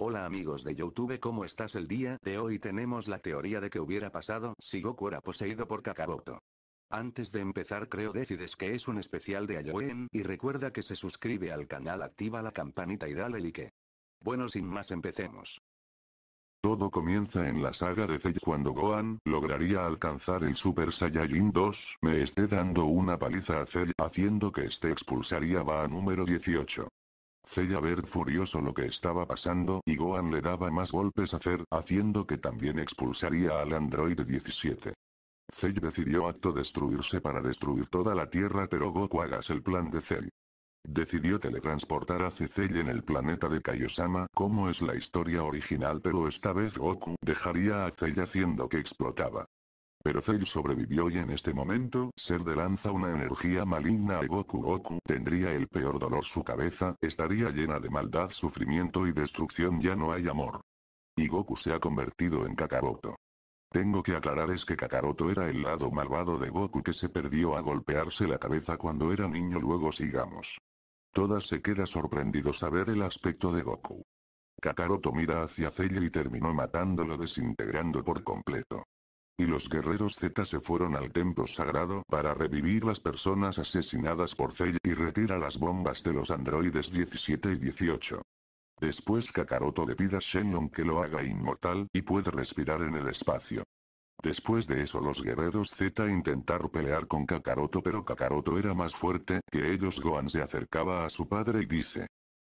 Hola amigos de Youtube ¿cómo estás el día de hoy tenemos la teoría de que hubiera pasado si Goku era poseído por Kakaroto. Antes de empezar creo decides que es un especial de Halloween y recuerda que se suscribe al canal activa la campanita y dale like. Bueno sin más empecemos. Todo comienza en la saga de Cell cuando Gohan lograría alcanzar el Super Saiyajin 2, me esté dando una paliza a Cell haciendo que este expulsaría va a número 18. Cella ver furioso lo que estaba pasando y Gohan le daba más golpes a Zer, haciendo que también expulsaría al Android 17. Cell decidió acto destruirse para destruir toda la Tierra pero Goku hagas el plan de Cell. Decidió teletransportar a Cell en el planeta de Kaiosama como es la historia original pero esta vez Goku dejaría a Cell haciendo que explotaba. Pero Cell sobrevivió y en este momento, ser de lanza una energía maligna a Goku. Goku tendría el peor dolor su cabeza, estaría llena de maldad, sufrimiento y destrucción ya no hay amor. Y Goku se ha convertido en Kakaroto. Tengo que aclarar es que Kakaroto era el lado malvado de Goku que se perdió a golpearse la cabeza cuando era niño luego sigamos. Todas se queda sorprendido ver el aspecto de Goku. Kakaroto mira hacia Cell y terminó matándolo desintegrando por completo y los guerreros Z se fueron al templo sagrado para revivir las personas asesinadas por Cell y retira las bombas de los androides 17 y 18. Después Kakaroto le pide a Shenlong que lo haga inmortal y puede respirar en el espacio. Después de eso los guerreros Z intentaron pelear con Kakaroto pero Kakaroto era más fuerte que ellos Gohan se acercaba a su padre y dice.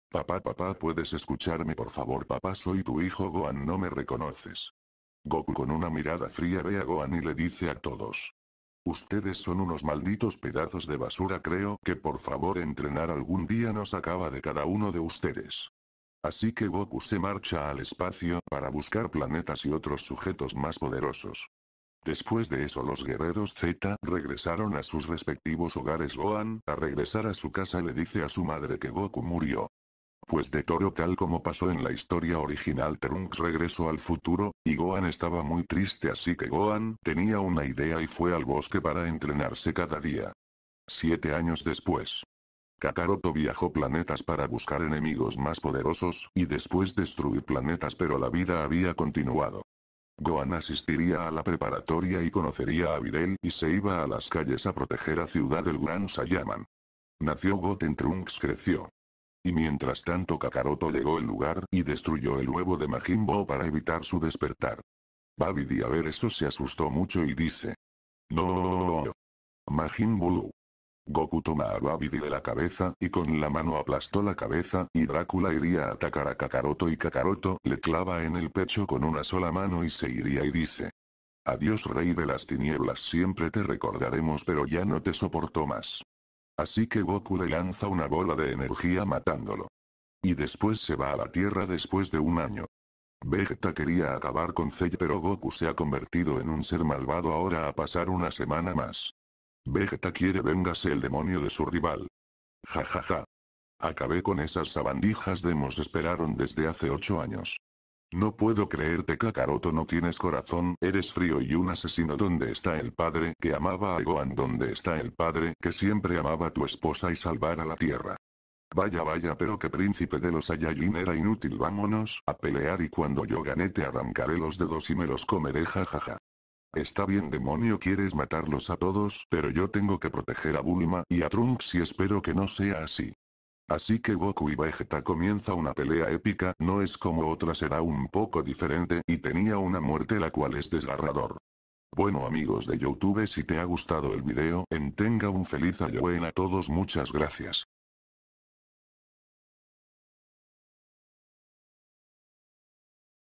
Papá papá puedes escucharme por favor papá soy tu hijo Gohan no me reconoces. Goku con una mirada fría ve a Gohan y le dice a todos. Ustedes son unos malditos pedazos de basura creo que por favor entrenar algún día nos acaba de cada uno de ustedes. Así que Goku se marcha al espacio para buscar planetas y otros sujetos más poderosos. Después de eso los guerreros Z regresaron a sus respectivos hogares Gohan, a regresar a su casa le dice a su madre que Goku murió. Pues de Toro tal como pasó en la historia original Trunks regresó al futuro, y Gohan estaba muy triste así que Gohan tenía una idea y fue al bosque para entrenarse cada día. Siete años después. Kakaroto viajó planetas para buscar enemigos más poderosos y después destruir planetas pero la vida había continuado. Gohan asistiría a la preparatoria y conocería a Videl y se iba a las calles a proteger a Ciudad del Gran Saiyaman. Nació Goten Trunks creció, y mientras tanto Kakaroto llegó al lugar y destruyó el huevo de Majin Buu para evitar su despertar. Babidi a ver eso se asustó mucho y dice. No. Majin Buu. Goku toma a Babidi de la cabeza y con la mano aplastó la cabeza y Drácula iría a atacar a Kakaroto y Kakaroto le clava en el pecho con una sola mano y se iría y dice. Adiós rey de las tinieblas siempre te recordaremos pero ya no te soporto más. Así que Goku le lanza una bola de energía matándolo. Y después se va a la Tierra después de un año. Vegeta quería acabar con Cell pero Goku se ha convertido en un ser malvado ahora a pasar una semana más. Vegeta quiere vengase el demonio de su rival. Ja ja ja. Acabé con esas sabandijas de esperaron desde hace ocho años. No puedo creerte Kakaroto no tienes corazón, eres frío y un asesino ¿Dónde está el padre que amaba a Gohan? ¿Dónde está el padre que siempre amaba a tu esposa y salvar a la tierra? Vaya vaya pero que príncipe de los Saiyajin era inútil vámonos a pelear y cuando yo gane te arrancaré los dedos y me los comeré jajaja. Está bien demonio quieres matarlos a todos pero yo tengo que proteger a Bulma y a Trunks y espero que no sea así. Así que Goku y Vegeta comienza una pelea épica, no es como otra será un poco diferente y tenía una muerte la cual es desgarrador. Bueno amigos de Youtube si te ha gustado el video, entenga un feliz en a todos muchas gracias.